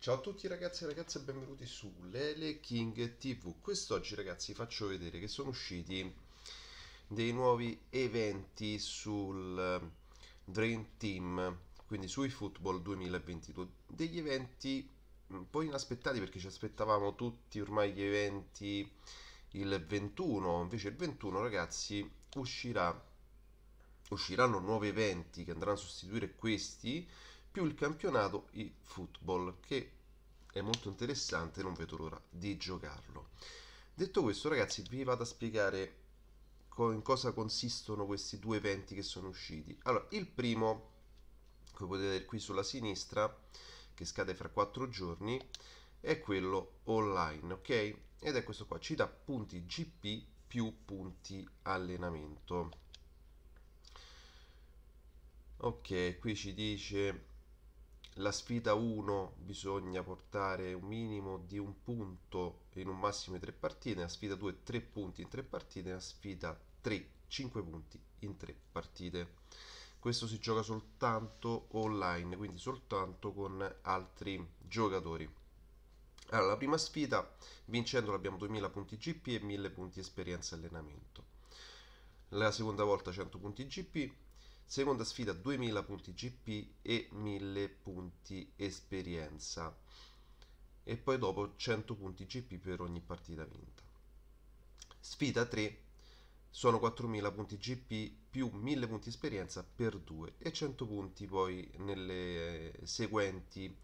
Ciao a tutti ragazzi e ragazze e benvenuti su Lele King TV. Quest'oggi ragazzi faccio vedere che sono usciti dei nuovi eventi sul eh, Dream Team, quindi sui Football 2022. Degli eventi mm, un po' inaspettati perché ci aspettavamo tutti ormai gli eventi il 21, invece il 21 ragazzi uscirà usciranno nuovi eventi che andranno a sostituire questi più il campionato football che è molto interessante, non vedo l'ora di giocarlo. Detto questo ragazzi vi vado a spiegare co in cosa consistono questi due eventi che sono usciti. Allora, il primo, come potete vedere qui sulla sinistra, che scade fra 4 giorni, è quello online, ok? Ed è questo qua, ci dà punti GP più punti allenamento ok qui ci dice la sfida 1 bisogna portare un minimo di un punto in un massimo di tre partite, la sfida 2 3 punti in tre partite, la sfida 3 5 punti in tre partite. Questo si gioca soltanto online, quindi soltanto con altri giocatori. Allora, la prima sfida, vincendola abbiamo 2000 punti GP e 1000 punti esperienza allenamento. La seconda volta 100 punti GP, Seconda sfida 2000 punti GP e 1000 punti esperienza. E poi dopo 100 punti GP per ogni partita vinta. Sfida 3 sono 4000 punti GP più 1000 punti esperienza per 2 e 100 punti poi nelle seguenti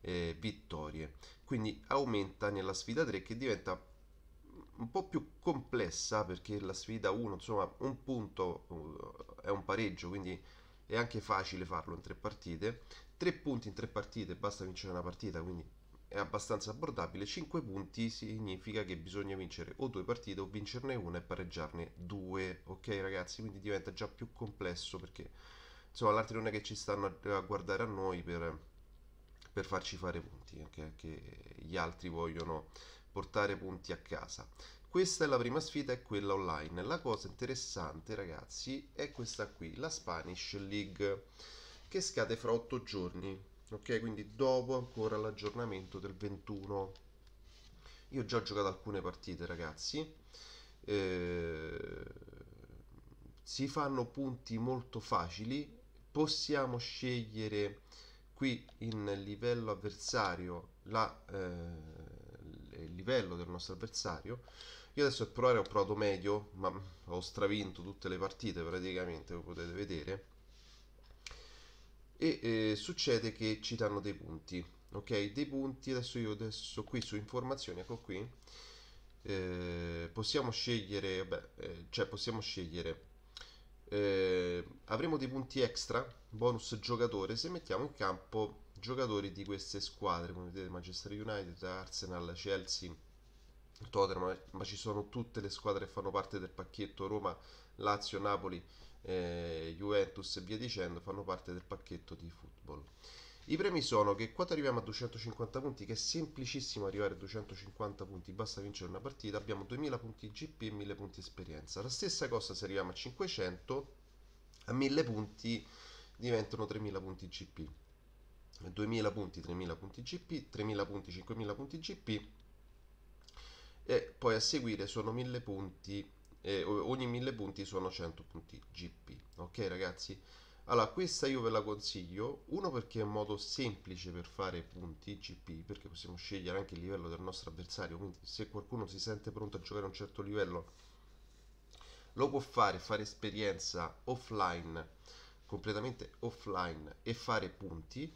eh, vittorie. Quindi aumenta nella sfida 3 che diventa un po' più complessa perché la sfida 1, insomma, un punto eh, è un pareggio, quindi è anche facile farlo in tre partite. Tre punti in tre partite, basta vincere una partita, quindi è abbastanza abbordabile. Cinque punti significa che bisogna vincere o due partite o vincerne una e pareggiarne due. Ok ragazzi, quindi diventa già più complesso perché insomma l'altro non è che ci stanno a guardare a noi per, per farci fare punti, anche okay? che gli altri vogliono portare punti a casa. Questa è la prima sfida è quella online. La cosa interessante, ragazzi, è questa qui, la Spanish League, che scade fra 8 giorni, ok? Quindi dopo ancora l'aggiornamento del 21. Io ho già giocato alcune partite, ragazzi. Eh, si fanno punti molto facili. Possiamo scegliere qui in livello avversario la... Eh, livello del nostro avversario. Io adesso per provare ho provato medio, ma ho stravinto tutte le partite praticamente, come potete vedere. E eh, succede che ci danno dei punti, ok? Dei punti, adesso io adesso qui su informazioni, ecco qui, eh, possiamo scegliere, vabbè, eh, cioè possiamo scegliere eh, avremo dei punti extra bonus giocatore se mettiamo in campo giocatori di queste squadre, come vedete Manchester United, Arsenal, Chelsea, Tottenham, ma ci sono tutte le squadre che fanno parte del pacchetto Roma, Lazio, Napoli, eh, Juventus e via dicendo, fanno parte del pacchetto di football. I premi sono che quando arriviamo a 250 punti, che è semplicissimo arrivare a 250 punti, basta vincere una partita, abbiamo 2000 punti GP e 1000 punti esperienza. La stessa cosa se arriviamo a 500, a 1000 punti diventano 3000 punti GP. 2000 punti, 3000 punti GP, 3000 punti, 5000 punti GP e poi a seguire sono 1000 punti eh, ogni 1000 punti sono 100 punti GP. Ok ragazzi? Allora, questa io ve la consiglio, uno perché è un modo semplice per fare punti GP, perché possiamo scegliere anche il livello del nostro avversario, quindi se qualcuno si sente pronto a giocare a un certo livello lo può fare, fare esperienza offline, completamente offline e fare punti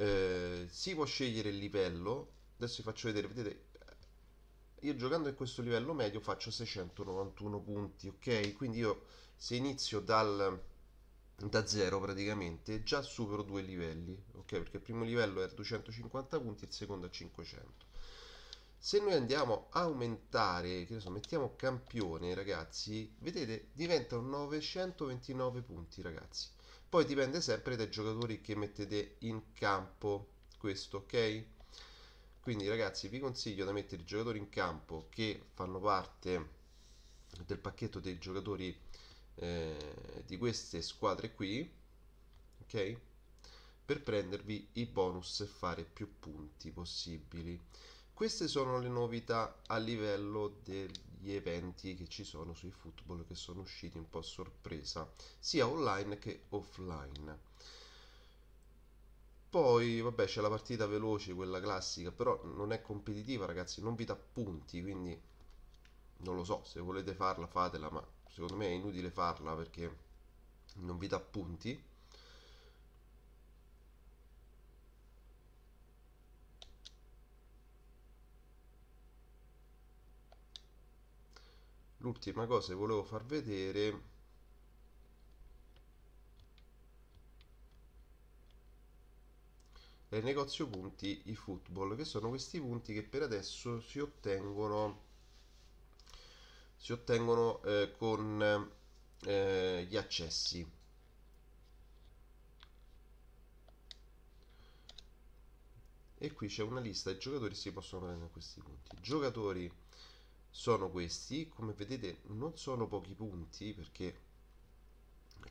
eh, si può scegliere il livello adesso vi faccio vedere vedete io giocando in questo livello medio faccio 691 punti ok quindi io se inizio dal da zero praticamente già supero due livelli ok perché il primo livello è 250 punti il secondo a 500 se noi andiamo a aumentare che ne so mettiamo campione ragazzi vedete diventano 929 punti ragazzi poi dipende sempre dai giocatori che mettete in campo questo ok quindi ragazzi vi consiglio di mettere i giocatori in campo che fanno parte del pacchetto dei giocatori eh, di queste squadre qui ok per prendervi i bonus e fare più punti possibili queste sono le novità a livello del gli eventi che ci sono sui football che sono usciti un po' a sorpresa, sia online che offline. Poi, vabbè, c'è la partita veloce, quella classica, però non è competitiva, ragazzi, non vi dà punti, quindi non lo so, se volete farla fatela, ma secondo me è inutile farla perché non vi dà punti l'ultima cosa che volevo far vedere è il negozio punti i football che sono questi punti che per adesso si ottengono si ottengono eh, con eh, gli accessi e qui c'è una lista di giocatori che si possono prendere questi punti giocatori sono questi come vedete non sono pochi punti perché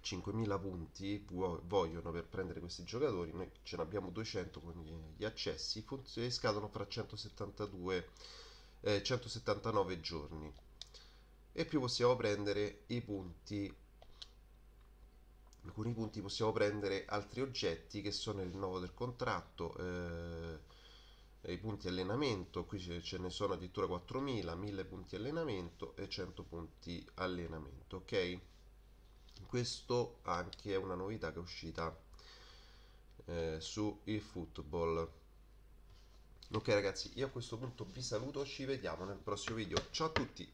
5.000 punti vogliono per prendere questi giocatori noi ce ne abbiamo 200 con gli accessi e scadono fra 172 eh, 179 giorni e più possiamo prendere i punti alcuni punti possiamo prendere altri oggetti che sono il rinnovo del contratto eh, eh, i punti allenamento, qui ce ne sono addirittura 4000, 1000 punti allenamento e 100 punti allenamento, ok? Questo anche è una novità che è uscita eh, su il football. Ok ragazzi, io a questo punto vi saluto, ci vediamo nel prossimo video. Ciao a tutti!